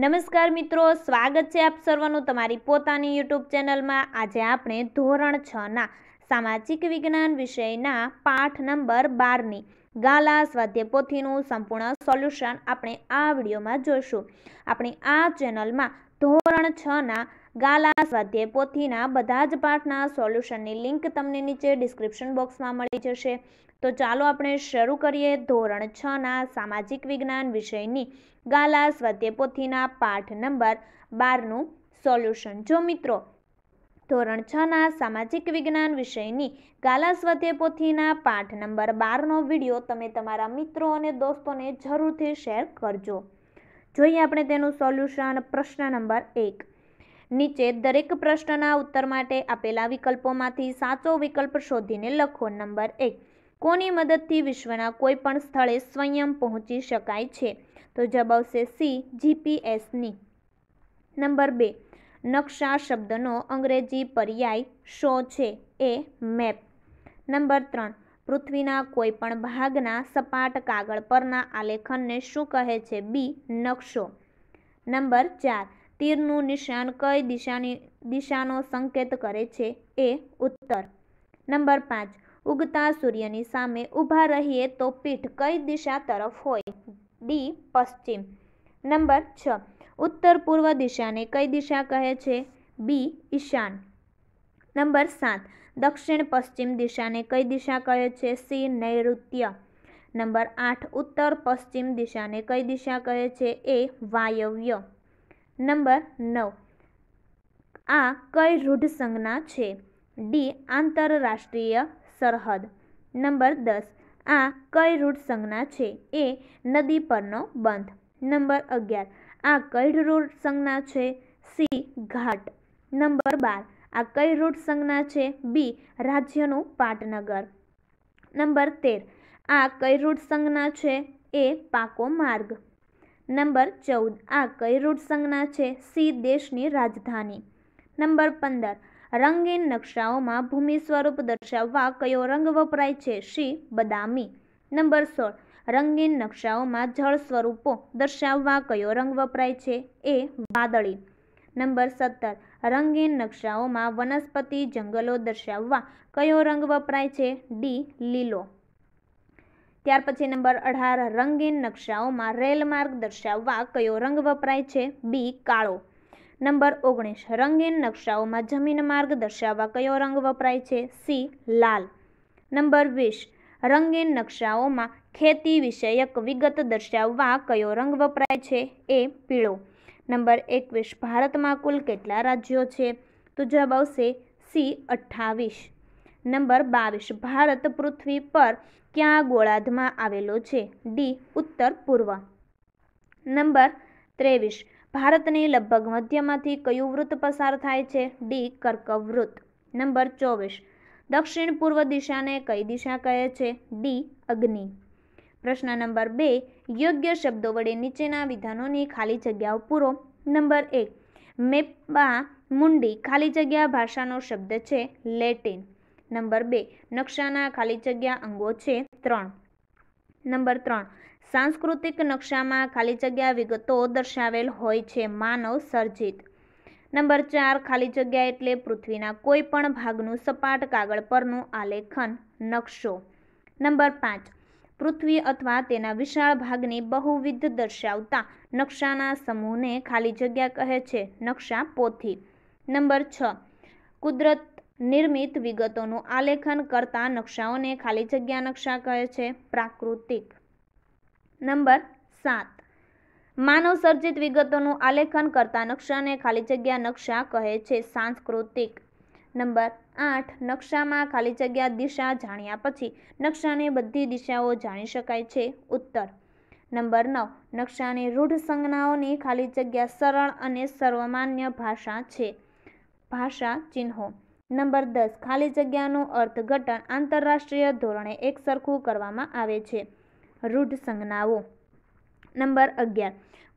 નમસ્કાર મિત્રો સ્વાગત છે આપ સર્વનું તમારી પોતાની યુટ્યુબ ચેનલમાં આજે આપણે ધોરણ છ ના સામાજિક વિજ્ઞાન વિષયના પાઠ નંબર બારની ગાલા સ્વાધ્યાય પોથીનું સંપૂર્ણ સોલ્યુશન આપણે આ વિડીયોમાં જોઈશું આપણે આ ચેનલમાં ધોરણ છ ના ગાલા સ્વાધ્યાય પોથીના બધા જ પાઠના સોલ્યુશનની લિંક તમને નીચે ડિસ્ક્રિપ્શન બોક્સમાં મળી જશે તો ચાલો આપણે શરૂ કરીએ ધોરણ છ ના સામાજિક વિજ્ઞાન વિષયની ગાલા સ્વતે પોથીના પાઠ નંબર બારનું સોલ્યુશન જો મિત્રો ધોરણ છ ના સામાજિક વિજ્ઞાન વિષયની ગાલા સ્વતે પોથીના પાઠ નંબર બારનો વિડીયો તમે તમારા મિત્રો અને દોસ્તોને જરૂરથી શેર કરજો જોઈએ આપણે તેનું સોલ્યુશન પ્રશ્ન નંબર એક નીચે દરેક પ્રશ્નના ઉત્તર માટે આપેલા વિકલ્પોમાંથી સાચો વિકલ્પ શોધીને લખો નંબર એક કોની મદદથી વિશ્વના કોઈપણ સ્થળે સ્વયં પહોંચી શકાય છે તો જવાબ આવશે સી જીપીએસની નંબર બે નકશા શબ્દનો અંગ્રેજી પર્યાય શો છે એ મેપ નંબર ત્રણ પૃથ્વીના કોઈપણ ભાગના સપાટ કાગળ પરના આલેખનને શું કહે છે બી નકશો નંબર ચાર તીરનું નિશાન કઈ દિશાની દિશાનો સંકેત કરે છે એ ઉત્તર નંબર પાંચ ઉગતા સૂર્યની સામે ઊભા રહીએ તો પીઠ કઈ દિશા તરફ હોય ડી પશ્ચિમ નંબર છ ઉત્તર પૂર્વ દિશાને કઈ દિશા કહે છે બી ઈશાન નંબર સાત દક્ષિણ પશ્ચિમ દિશાને કઈ દિશા કહે છે સી નૈઋત્ય નંબર આઠ ઉત્તર પશ્ચિમ દિશાને કઈ દિશા કહે છે એ વાયવ્ય નંબર નવ આ કઈ રૂઢ સંજ્ઞા છે ડી આંતરરાષ્ટ્રીય સરહદ નંબર દસ આ કઈ રૂટ સંજ્ઞા છે એ નદી પરનો બંધ નંબર અગિયાર આ કઈ રૂટ સંજ્ઞા છે સી ઘાટ નંબર બાર આ કઈ રૂટ સંજ્ઞા છે બી રાજ્યનું પાટનગર નંબર તેર આ કઈ રૂટ સંજ્ઞા છે એ પાકો માર્ગ નંબર ચૌદ આ કઈ રૂટ સંજ્ઞા છે સી દેશની રાજધાની નંબર પંદર રંગીન નકશાઓમાં ભૂમિ સ્વરૂપ દર્શાવવા કયો રંગ વપરાય છે શી બદામી નંબર સોળ રંગીન નકશાઓમાં જળ સ્વરૂપો દર્શાવવા કયો રંગ વપરાય છે એ વાદળી નંબર સત્તર રંગીન નકશાઓમાં વનસ્પતિ જંગલો દર્શાવવા કયો રંગ વપરાય છે ડી લીલો ત્યાર પછી નંબર અઢાર રંગીન નકશાઓમાં રેલમાર્ગ દર્શાવવા કયો રંગ વપરાય છે બી કાળો નંબર ઓગણીસ રંગીન નકશાઓમાં જમીન માર્ગ દર્શાવવા કયો રંગ વપરાય છે સી લાલ નંબર વીસ રંગીન નકશાઓમાં ખેતી વિષયક વિગત દર્શાવવા કયો રંગ વપરાય છે એ પીળો નંબર એકવીસ ભારતમાં કુલ કેટલા રાજ્યો છે તો જવાબ આવશે સી અઠ્ઠાવીસ નંબર બાવીસ ભારત પૃથ્વી પર ક્યાં ગોળાર્ધમાં આવેલો છે ડી ઉત્તર પૂર્વ નંબર ત્રેવીસ ભારતની લગભગ મધ્યમાંથી કયું વૃત્ત પસાર થાય છે ડી કર્કવ નંબર ચોવીસ દક્ષિણ પૂર્વ દિશાને કઈ દિશા કહે છે ડી અગ્નિ પ્રશ્ન નંબર બે યોગ્ય શબ્દો વડે નીચેના વિધાનોની ખાલી જગ્યાઓ પૂરો નંબર એક મેપ્પા મુંડી ખાલી જગ્યા ભાષાનો શબ્દ છે લેટિન નંબર બે નકશાના ખાલી જગ્યા અંગો છે ત્રણ નંબર ત્રણ સાંસ્કૃતિક નકશામાં ખાલી જગ્યા વિગતો દર્શાવેલ હોય છે માનવ સર્જિત નંબર ચાર ખાલી જગ્યા એટલે પૃથ્વીના કોઈ પણ ભાગનું સપાટ કાગળ પરનું આલેખન નકશો નંબર પાંચ પૃથ્વી અથવા તેના વિશાળ ભાગની બહુવિધ દર્શાવતા નકશાના સમૂહને ખાલી જગ્યા કહે છે નકશા પોથી નંબર છ કુદરત નિર્મિત વિગતોનું આલેખન કરતા નકશાઓને ખાલી જગ્યા નકશા કહે છે પ્રાકૃતિક નંબર સાત માનવ સર્જિત વિગતોનું આલેખન કરતા નકશાને ખાલી જગ્યા નકશા કહે છે સાંસ્કૃતિક નંબર આઠ નકશામાં ખાલી જગ્યા દિશા જાણ્યા પછી નકશાની બધી દિશાઓ જાણી શકાય છે ઉત્તર નંબર નવ નકશાની રૂઢ સંજ્ઞાઓની ખાલી જગ્યા સરળ અને સર્વમાન્ય ભાષા છે ભાષા ચિહ્નો નંબર દસ ખાલી જગ્યાનું અર્થઘટન આંતરરાષ્ટ્રીય ધોરણે એકસરખું કરવામાં આવે છે રૂઢ સંજ્ઞાઓ નંબર અગિયાર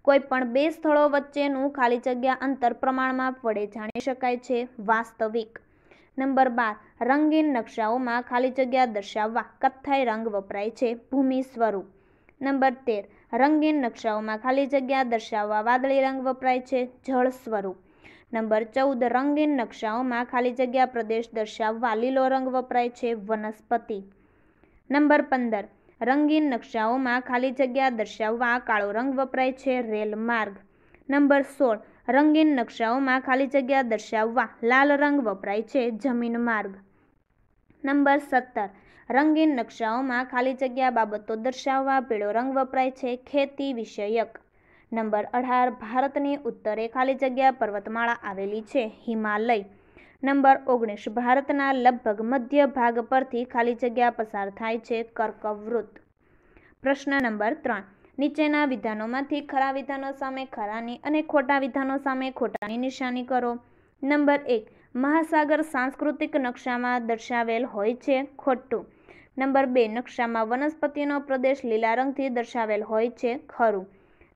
કોઈપણ બે સ્થળો વચ્ચેનું ખાલી જગ્યા અંતર પ્રમાણમાં પડે જાણી શકાય છે વાસ્તવિક નંબર બાર રંગીન નકશાઓમાં ખાલી જગ્યા દર્શાવવા કથ્થાઈ રંગ વપરાય છે ભૂમિ સ્વરૂપ નંબર તેર રંગીન નકશાઓમાં ખાલી જગ્યા દર્શાવવા વાદળી રંગ વપરાય છે જળ સ્વરૂપ નંબર ચૌદ રંગીન નકશાઓમાં ખાલી જગ્યા પ્રદેશ દર્શાવવા લીલો રંગ વપરાય છે વનસ્પતિ નંબર પંદર રંગીન નકશાઓમાં ખાલી જગ્યા દર્શાવવા કાળો રંગ વપરાય છે રેલ માર્ગ નંબર સોળ રંગીન નકશાઓમાં ખાલી જગ્યા દર્શાવવા લાલ રંગ વપરાય છે જમીન માર્ગ નંબર સત્તર રંગીન નકશાઓમાં ખાલી જગ્યા બાબતો દર્શાવવા પીળો રંગ વપરાય છે ખેતી વિષયક નંબર અઢાર ભારતની ઉત્તરે ખાલી જગ્યા પર્વતમાળા આવેલી છે હિમાલય નંબર ઓગણીસ ભારતના લગભગ મધ્ય ભાગ પરથી ખાલી જગ્યા પસાર થાય છે કર્કવૃત પ્રશ્ન નંબર ત્રણ નીચેના વિધાનોમાંથી ખરા વિધાનો સામે ખરાની અને ખોટા વિધાનો સામે ખોટાની નિશાની કરો નંબર એક મહાસાગર સાંસ્કૃતિક નકશામાં દર્શાવેલ હોય છે ખોટું નંબર બે નકશામાં વનસ્પતિનો પ્રદેશ લીલા રંગથી દર્શાવેલ હોય છે ખરું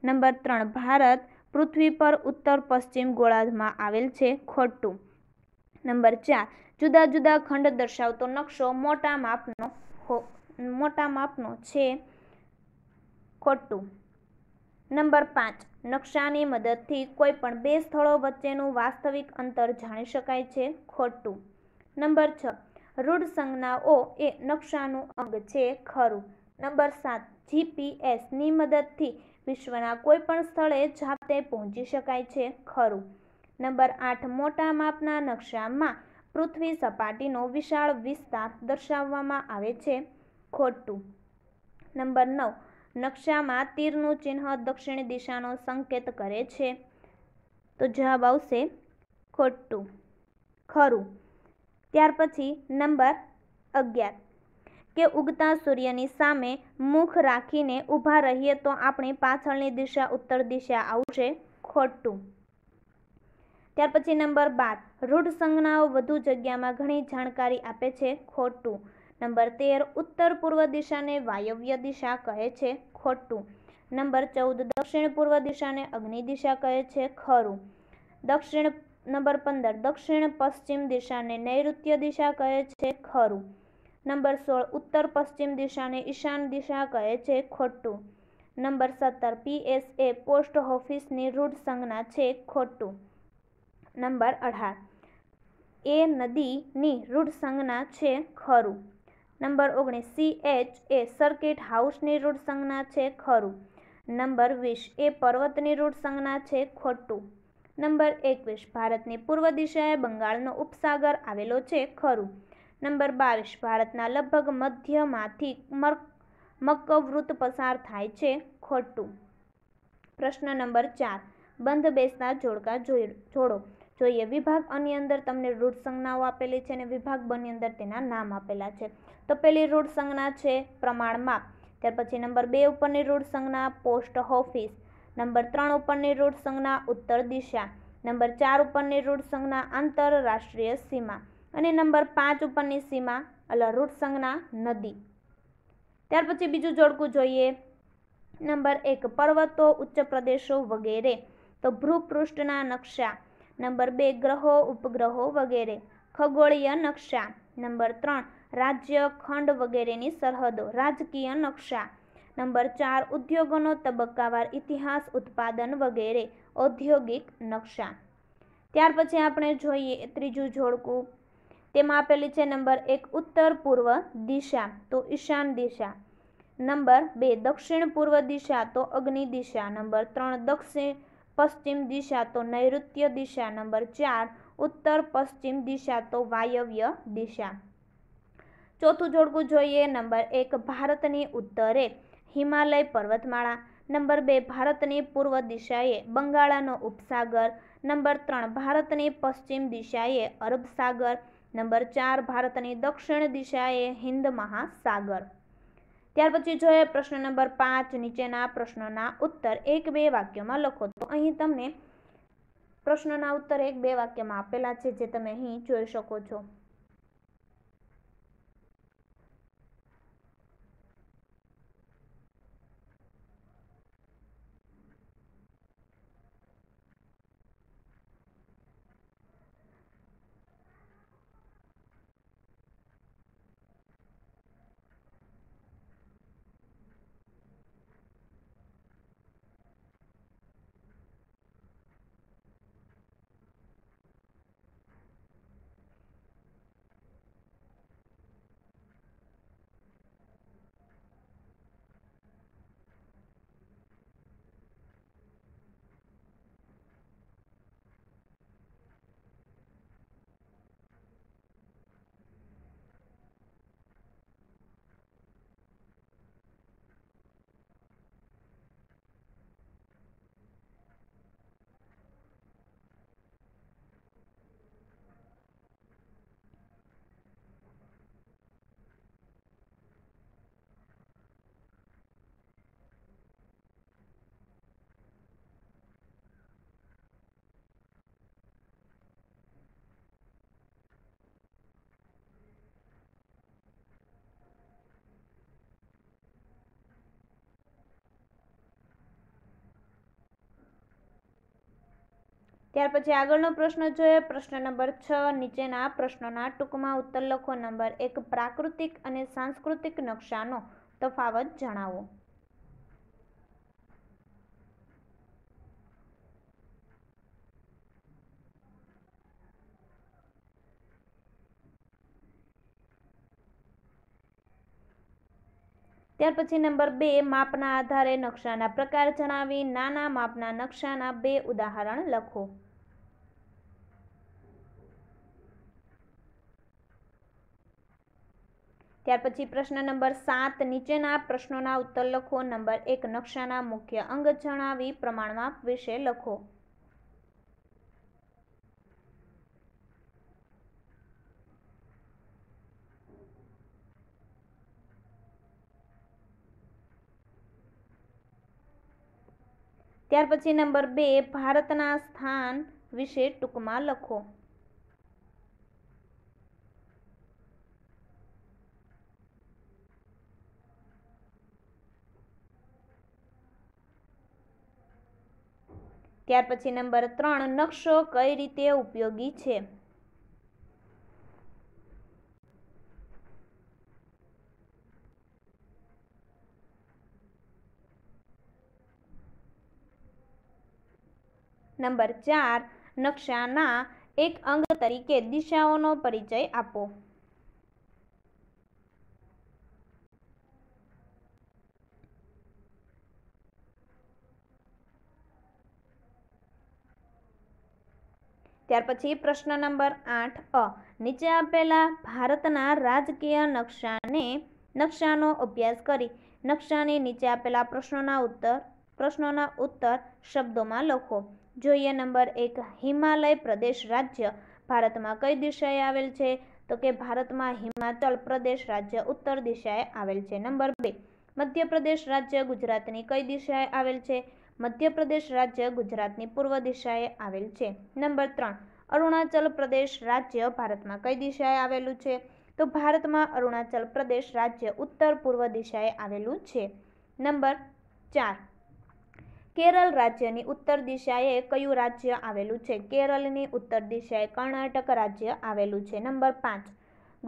નંબર ત્રણ ભારત પૃથ્વી પર ઉત્તર પશ્ચિમ ગોળાર્ધમાં આવેલ છે ખોટું નંબર ચાર જુદા જુદા ખંડ દર્શાવતો નકશો મોટા માપનો મોટા માપનો છે ખોટું નંબર પાંચ નકશાની મદદથી કોઈપણ બે સ્થળો વચ્ચેનું વાસ્તવિક અંતર જાણી શકાય છે ખોટું નંબર છ રૂઢ સંજ્ઞાઓ એ નકશાનું અંગ છે ખરું નંબર સાત જીપીએસની મદદથી વિશ્વના કોઈ પણ સ્થળે જાતે પહોંચી શકાય છે ખરું નંબર આઠ મોટા માપના નકશામાં પૃથ્વી સપાટીનો વિશાળ વિસ્તાર દર્શાવવામાં આવે છે ખોટું નંબર નવ નકશામાં તીરનું ચિહ્ન દક્ષિણ દિશાનો સંકેત કરે છે તો જવાબ આવશે ખોટું ખરું ત્યાર પછી નંબર અગિયાર કે ઉગતા સૂર્યની સામે મુખ રાખીને ઊભા રહીએ તો આપણી પાછળની દિશા ઉત્તર દિશા આવશે ખોટું ત્યાર પછી નંબર બાર રૂઢ સંજ્ઞાઓ વધુ જગ્યામાં ઘણી જાણકારી આપે છે ખોટું નંબર તેર ઉત્તર પૂર્વ દિશાને વાયવ્ય દિશા કહે છે ખોટું નંબર ચૌદ દક્ષિણ પૂર્વ દિશાને અગ્નિ દિશા કહે છે ખરું દક્ષિણ નંબર પંદર દક્ષિણ પશ્ચિમ દિશાને નૈઋત્ય દિશા કહે છે ખરું નંબર સોળ ઉત્તર પશ્ચિમ દિશાને ઈશાન દિશા કહે છે ખોટું નંબર સત્તર પીએસએ પોસ્ટ ઓફિસની રૂઢ સંજ્ઞા છે ખોટું નંબર અઢાર એ નદીની રૂઢ સંજ્ઞા છે ખરું નંબર ઓગણીસ સી એચ એ સર્કિટ હાઉસની રૂઢ સંજ્ઞા છે ખરું નંબર વીસ એ પર્વતની રૂઢ સંજ્ઞા છે ખોટું નંબર એકવીસ ભારતની પૂર્વ દિશાએ બંગાળનો ઉપસાગર આવેલો છે ખરું નંબર બાવીસ ભારતના લગભગ મધ્યમાંથી મકવૃત પસાર થાય છે ખોટું પ્રશ્ન નંબર ચાર બંધ બેસતા જોડકા જોડો જોઈએ વિભાગ અની અંદર તમને રૂઢ સંજ્ઞાઓ આપેલી છે અને વિભાગ બની અંદર તેના નામ આપેલા છે તો પેલી રૂઢ સંજ્ઞા છે પ્રમાણમાં ત્યાર પછી નંબર બે ઉપરની રૂઢ સંજ્ઞા પોસ્ટ ઓફિસ નંબર ત્રણ ઉપરની રૂઢ સંજ્ઞા ઉત્તર દિશા નંબર ચાર ઉપરની રૂઢ સંજ્ઞા આંતરરાષ્ટ્રીય સીમા અને નંબર પાંચ ઉપરની સીમા એટલે રૂટ સંજ્ઞા નદી ત્યાર પછી બીજું જોડકું જોઈએ નંબર એક પર્વતો ઉચ્ચ પ્રદેશો વગેરે તો ભૂપૃષ્ઠના નકશા નંબર બે ગ્રહો ઉપગ્રહો વગેરે ખગોળીય નકશા નંબર ત્રણ રાજ્ય ખંડ વગેરેની સરહદો રાજકીય નકશા નંબર ચાર ઉદ્યોગોનો તબક્કાવાર ઇતિહાસ ઉત્પાદન વગેરે ઔદ્યોગિક નકશા ત્યાર પછી આપણે જોઈએ ત્રીજું જોડકું તેમાં આપેલી છે નંબર એક ઉત્તર પૂર્વ દિશા તો ઈશાન દિશા નંબર બે દક્ષિણ પૂર્વ દિશા તો અગ્નિ દિશા નંબર ત્રણ દક્ષિણ પશ્ચિમ દિશા તો નૈઋત્ય દિશા નંબર ચાર ઉત્તર પશ્ચિમ દિશા તો વાયવ્ય દિશા ચોથું જોડકું જોઈએ નંબર એક ભારતની ઉત્તરે હિમાલય પર્વતમાળા નંબર બે ભારતની પૂર્વ દિશાએ બંગાળાનો ઉપસાગર નંબર ત્રણ ભારતની પશ્ચિમ દિશાએ અરબ સાગર નંબર ચાર ભારતની દક્ષિણ દિશાએ હિન્દ મહાસાગર ત્યાર પછી છે પ્રશ્ન નંબર પાંચ નીચેના પ્રશ્નોના ઉત્તર એક બે વાક્યોમાં લખો તો અહીં તમને પ્રશ્નના ઉત્તર એક બે વાક્યમાં આપેલા છે જે તમે અહીં જોઈ શકો છો ત્યાર પછી આગળનો પ્રશ્ન જોઈએ પ્રશ્ન નંબર છ નીચેના પ્રશ્નોના ટૂંકમાં ઉત્તર લખો નંબર એક પ્રાકૃતિક અને સાંસ્કૃતિક નકશાનો તફાવત જણાવો ત્યાર પછી નંબર બે માપના આધારે નકશાના પ્રકાર જણાવી નાના માપના નકશાના બે ઉદાહરણ લખો ત્યાર પછી પ્રશ્ન નંબર સાત નીચેના પ્રશ્નોના ઉત્તર લખો નંબર એક નકશાના મુખ્ય અંગ જણાવી પ્રમાણમાં વિશે લખો ત્યાર પછી નંબર બે ભારતના સ્થાન વિશે ટૂંકમાં લખો ત્યાર પછી નંબર ત્રણ નકશો કઈ રીતે ઉપયોગી છે નંબર ચાર નકશાના એક અંગ તરીકે દિશાઓનો પરિચય આપો ત્યાર પછી પ્રશ્ન નંબર આઠ અ નીચે આપેલા ભારતના રાજકીય નકશાને નકશાનો અભ્યાસ કરી નકશાને નીચે આપેલા પ્રશ્નોના ઉત્તર પ્રશ્નોના ઉત્તર શબ્દોમાં લખો જોઈએ નંબર એક હિમાલય પ્રદેશ રાજ્ય ભારતમાં કઈ દિશાએ આવેલ છે તો કે ભારતમાં હિમાચલ પ્રદેશ રાજ્ય ઉત્તર દિશાએ આવેલ છે નંબર બે મધ્યપ્રદેશ રાજ્ય ગુજરાતની કઈ દિશાએ આવેલ છે મધ્યપ્રદેશ રાજ્ય ગુજરાતની પૂર્વ દિશાએ આવેલ છે નંબર ત્રણ અરુણાચલ પ્રદેશ રાજ્ય ભારતમાં કઈ દિશાએ આવેલું છે તો ભારતમાં અરુણાચલ પ્રદેશ રાજ્ય ઉત્તર પૂર્વ દિશાએ આવેલું છે નંબર ચાર કેરળ રાજ્યની ઉત્તર દિશાએ કયું રાજ્ય આવેલું છે કેરળની ઉત્તર દિશાએ કર્ણાટક રાજ્ય આવેલું છે નંબર પાંચ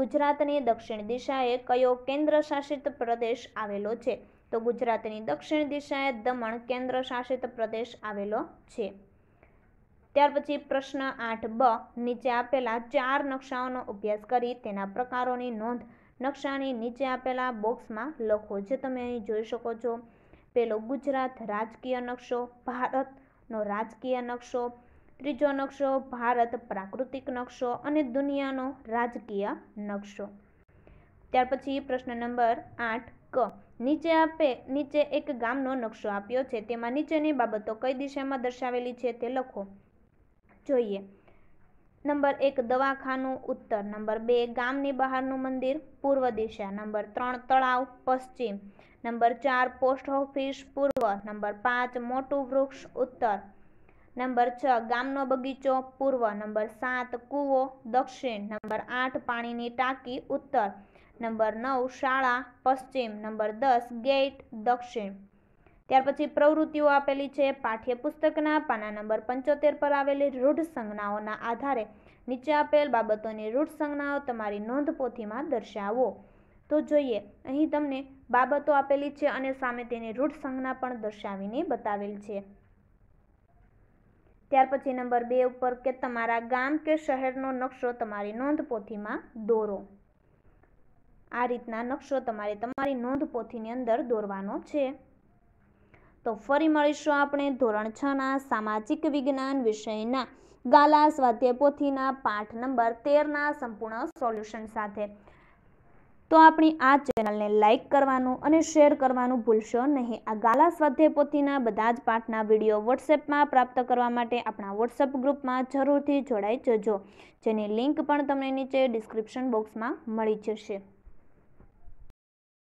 ગુજરાતની દક્ષિણ દિશાએ કયો કેન્દ્રશાસિત પ્રદેશ આવેલો છે તો ગુજરાતની દક્ષિણ દિશાએ દમણ કેન્દ્ર શાસિત પ્રદેશ આવેલો છે ત્યાર પછી પ્રશ્ન આઠ બ નીચે આપેલા ચાર નકશાઓનો અભ્યાસ કરી તેના પ્રકારોની નોંધ નકશાની નીચે આપેલા બોક્સમાં લખો જે તમે અહીં જોઈ શકો છો પેલો ગુજરાત રાજકીય નકશો ભારતનો રાજકીય નકશો ત્રીજો નકશો ભારત પ્રાકૃતિક નકશો અને દુનિયાનો રાજકીય નકશો ત્યાર પછી પ્રશ્ન નંબર આઠ ક નીચે આપે નીચે એક ગામનો નકશો આપ્યો છે તેમાં નીચેની બાબતો કઈ દિશામાં દર્શાવેલી છે તે લખો જોઈએ નંબર એક દવાખાનું ઉત્તર નંબર બે ગામની બહારનું મંદિર પૂર્વ દિશા નંબર ત્રણ તળાવ પશ્ચિમ નંબર ચાર પોસ્ટ ઓફિસ પૂર્વ નંબર પાંચ મોટું વૃક્ષ ઉત્તર નંબર છ ગામનો બગીચો પૂર્વ નંબર સાત કૂવો દક્ષિણ નંબર આઠ પાણીની ટાંકી ઉત્તર નંબર નવ શાળા પશ્ચિમ નંબર દસ ગેટ દક્ષિણ ત્યાર પછી પ્રવૃત્તિઓ આપેલી છે પાઠ્યપુસ્તકના પાના નંબર પંચોતેર પર આવેલી રૂઢ સંજ્ઞાઓના આધારે નીચે આપેલ બાબતોની રૂઢ સંજ્ઞાઓ તમારી નોંધપોથીમાં દર્શાવો તો જોઈએ અહીં તમને બાબતો આપેલી છે અને સામે તેની રૂઢ સંજ્ઞા પણ દર્શાવીને બતાવેલ છે ત્યાર પછી નંબર બે ઉપર કે તમારા ગામ કે શહેરનો નકશો તમારી નોંધપોથીમાં દોરો આ રીતના નકશો તમારે તમારી નોંધપોથીની અંદર દોરવાનો છે તો ફરી મળીશું આપણે ધોરણ છ ના સામાજિક વિજ્ઞાન વિષયના ગાલા સ્વાધ્યાય પોથીના પાઠ નંબર તેરના સંપૂર્ણ સોલ્યુશન સાથે તો આપણી આ ચેનલને લાઇક કરવાનું અને શેર કરવાનું ભૂલશો નહીં આ ગાલા સ્વાધ્યાય પોથીના બધા જ પાઠના વિડીયો વોટ્સએપમાં પ્રાપ્ત કરવા માટે આપણા વોટ્સએપ ગ્રુપમાં જરૂરથી જોડાઈ જજો જેની લિંક પણ તમને નીચે ડિસ્ક્રિપ્શન બોક્સમાં મળી જશે